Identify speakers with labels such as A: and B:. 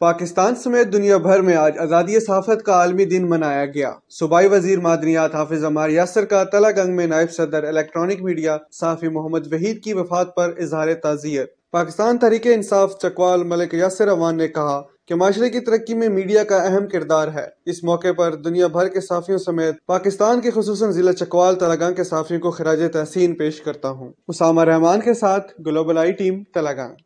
A: पाकिस्तान समेत दुनिया भर में आज आज़ादी सहाफ़त का आलमी दिन मनाया गया सूबाई वजीर मादनियात हाफिज अमार यासर का तलागंग में नायब सदर इलेक्ट्रॉनिक मीडिया साफ़ी मोहम्मद वहीद की वफात पर इजहार ताज़ियत पाकिस्तान तहरीक इंसाफ चकवाल मलिक यासर अवान ने कहा कि माशरे की तरक्की में मीडिया का अहम किरदार है इस मौके पर दुनिया भर के साफियों समेत पाकिस्तान के खसूस जिला चकवाल तलागान के साफियों को खराज तहसीन
B: पेश करता हूँ उसामा रहमान के साथ ग्लोबल आई टीम तलागान